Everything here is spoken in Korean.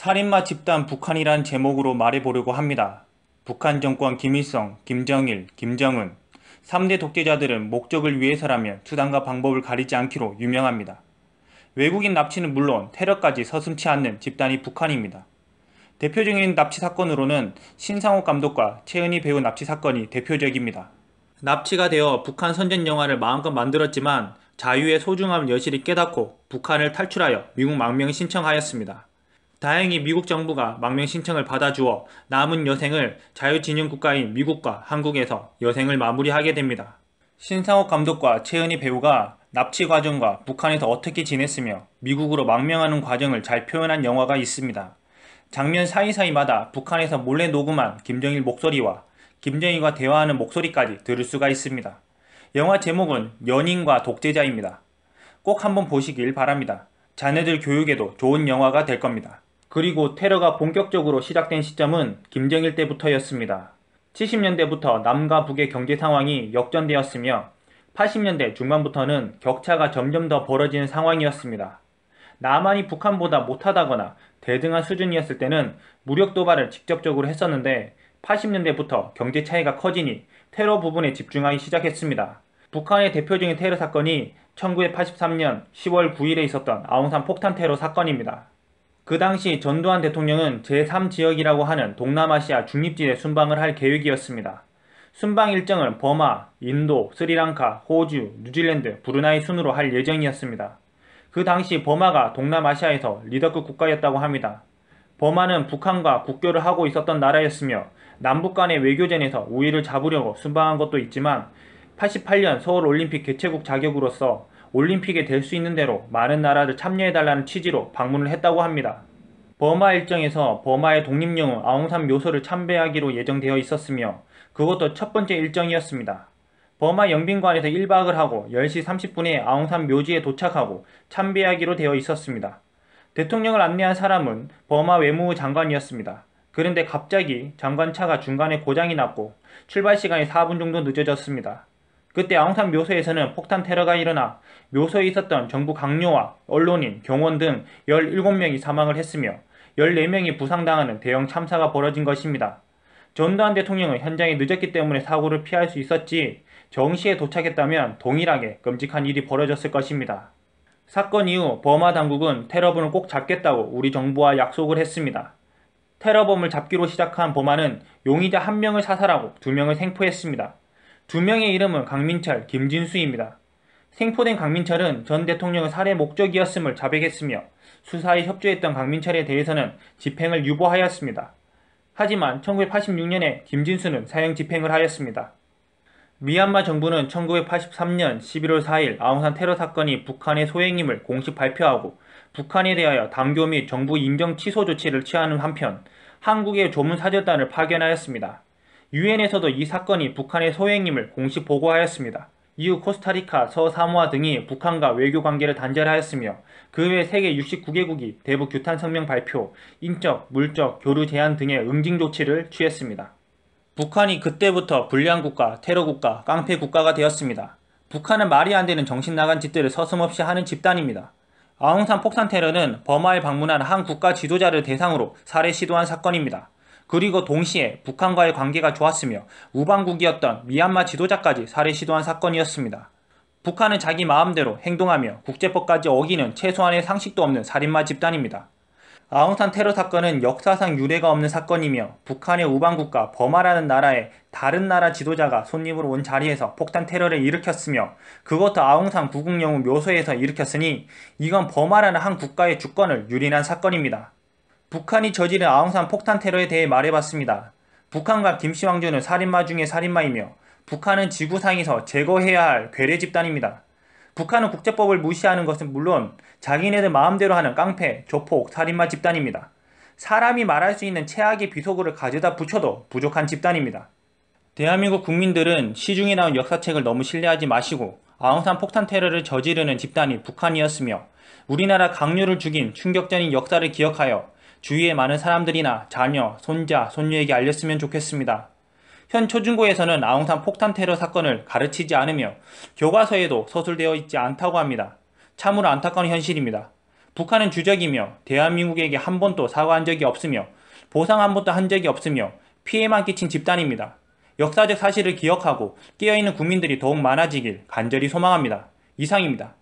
살인마 집단 북한이란 제목으로 말해보려고 합니다. 북한 정권 김일성, 김정일, 김정은 3대 독재자들은 목적을 위해서라면 수단과 방법을 가리지 않기로 유명합니다. 외국인 납치는 물론 테러까지 서슴치 않는 집단이 북한입니다. 대표적인 납치 사건으로는 신상호 감독과 최은희 배우 납치 사건이 대표적입니다. 납치가 되어 북한 선전 영화를 마음껏 만들었지만 자유의 소중함을 여실히 깨닫고 북한을 탈출하여 미국 망명 신청하였습니다. 다행히 미국 정부가 망명 신청을 받아주어 남은 여생을 자유진영 국가인 미국과 한국에서 여생을 마무리하게 됩니다. 신상옥 감독과 최은희 배우가 납치 과정과 북한에서 어떻게 지냈으며 미국으로 망명하는 과정을 잘 표현한 영화가 있습니다. 장면 사이사이마다 북한에서 몰래 녹음한 김정일 목소리와 김정일과 대화하는 목소리까지 들을 수가 있습니다. 영화 제목은 연인과 독재자입니다. 꼭 한번 보시길 바랍니다. 자녀들 교육에도 좋은 영화가 될 겁니다. 그리고 테러가 본격적으로 시작된 시점은 김정일 때부터였습니다. 70년대부터 남과 북의 경제 상황이 역전되었으며 80년대 중반부터는 격차가 점점 더 벌어지는 상황이었습니다. 남한이 북한보다 못하다거나 대등한 수준이었을 때는 무력 도발을 직접적으로 했었는데 80년대부터 경제 차이가 커지니 테러 부분에 집중하기 시작했습니다. 북한의 대표적인 테러 사건이 1983년 10월 9일에 있었던 아웅산 폭탄 테러 사건입니다. 그 당시 전두환 대통령은 제3지역이라고 하는 동남아시아 중립지대 순방을 할 계획이었습니다. 순방 일정은 버마, 인도, 스리랑카, 호주, 뉴질랜드, 브루나이 순으로 할 예정이었습니다. 그 당시 버마가 동남아시아에서 리더급 국가였다고 합니다. 버마는 북한과 국교를 하고 있었던 나라였으며 남북 간의 외교전에서 우위를 잡으려고 순방한 것도 있지만 88년 서울올림픽 개최국 자격으로서 올림픽에 될 수 있는 대로 많은 나라를 참여해달라는 취지로 방문을 했다고 합니다. 버마 일정에서 버마의 독립영웅 아웅산 묘소를 참배하기로 예정되어 있었으며 그것도 첫 번째 일정이었습니다. 버마 영빈관에서 1박을 하고 10시 30분에 아웅산 묘지에 도착하고 참배하기로 되어 있었습니다. 대통령을 안내한 사람은 버마 외무부 장관이었습니다. 그런데 갑자기 장관차가 중간에 고장이 났고 출발 시간이 4분 정도 늦어졌습니다. 그때 앙웅산 묘소에서는 폭탄 테러가 일어나 묘소에 있었던 정부 강요와 언론인, 경원 등 17명이 사망을 했으며 14명이 부상당하는 대형 참사가 벌어진 것입니다. 전두환 대통령은 현장에 늦었기 때문에 사고를 피할 수 있었지 정시에 도착했다면 동일하게 끔찍한 일이 벌어졌을 것입니다. 사건 이후 버마 당국은 테러범을 꼭 잡겠다고 우리 정부와 약속을 했습니다. 테러범을 잡기로 시작한 버마는 용의자 한명을 사살하고 두명을 생포했습니다. 두 명의 이름은 강민철, 김진수입니다. 생포된 강민철은 전 대통령의 살해 목적이었음을 자백했으며 수사에 협조했던 강민철에 대해서는 집행을 유보하였습니다. 하지만 1986년에 김진수는 사형 집행을 하였습니다. 미얀마 정부는 1983년 11월 4일 아웅산 테러 사건이 북한의 소행임을 공식 발표하고 북한에 대하여 당교 및 정부 인정 취소 조치를 취하는 한편 한국의 조문 사절단을 파견하였습니다. 유엔에서도 이 사건이 북한의 소행임을 공식 보고하였습니다. 이후 코스타리카, 서사모아 등이 북한과 외교 관계를 단절하였으며 그 외 세계 69개국이 대북 규탄 성명 발표, 인적, 물적, 교류 제한 등의 응징 조치를 취했습니다. 북한이 그때부터 불량국가, 테러국가, 깡패국가가 되었습니다. 북한은 말이 안 되는 정신나간 짓들을 서슴없이 하는 집단입니다. 아웅산 폭산 테러는 버마에 방문한 한 국가 지도자를 대상으로 살해 시도한 사건입니다. 그리고 동시에 북한과의 관계가 좋았으며 우방국이었던 미얀마 지도자까지 살해 시도한 사건이었습니다. 북한은 자기 마음대로 행동하며 국제법까지 어기는 최소한의 상식도 없는 살인마 집단입니다. 아웅산 테러 사건은 역사상 유례가 없는 사건이며 북한의 우방국가 범하라는나라의 다른 나라 지도자가 손님으로 온 자리에서 폭탄 테러를 일으켰으며 그것도 아웅산 구국영웅 묘소에서 일으켰으니 이건 범하라는한 국가의 주권을 유린한 사건입니다. 북한이 저지른 아웅산 폭탄 테러에 대해 말해봤습니다. 북한과 김씨 왕조는 살인마 중에 살인마이며 북한은 지구상에서 제거해야 할 괴뢰 집단입니다. 북한은 국제법을 무시하는 것은 물론 자기네들 마음대로 하는 깡패, 조폭, 살인마 집단입니다. 사람이 말할 수 있는 최악의 비속어를 가져다 붙여도 부족한 집단입니다. 대한민국 국민들은 시중에 나온 역사책을 너무 신뢰하지 마시고 아웅산 폭탄 테러를 저지르는 집단이 북한이었으며 우리나라 강요를 죽인 충격적인 역사를 기억하여 주위의 많은 사람들이나 자녀, 손자, 손녀에게 알렸으면 좋겠습니다. 현 초중고에서는 아웅산 폭탄 테러 사건을 가르치지 않으며 교과서에도 서술되어 있지 않다고 합니다. 참으로 안타까운 현실입니다. 북한은 주적이며 대한민국에게 한 번도 사과한 적이 없으며 보상 한 번도 한 적이 없으며 피해만 끼친 집단입니다. 역사적 사실을 기억하고 깨어있는 국민들이 더욱 많아지길 간절히 소망합니다. 이상입니다.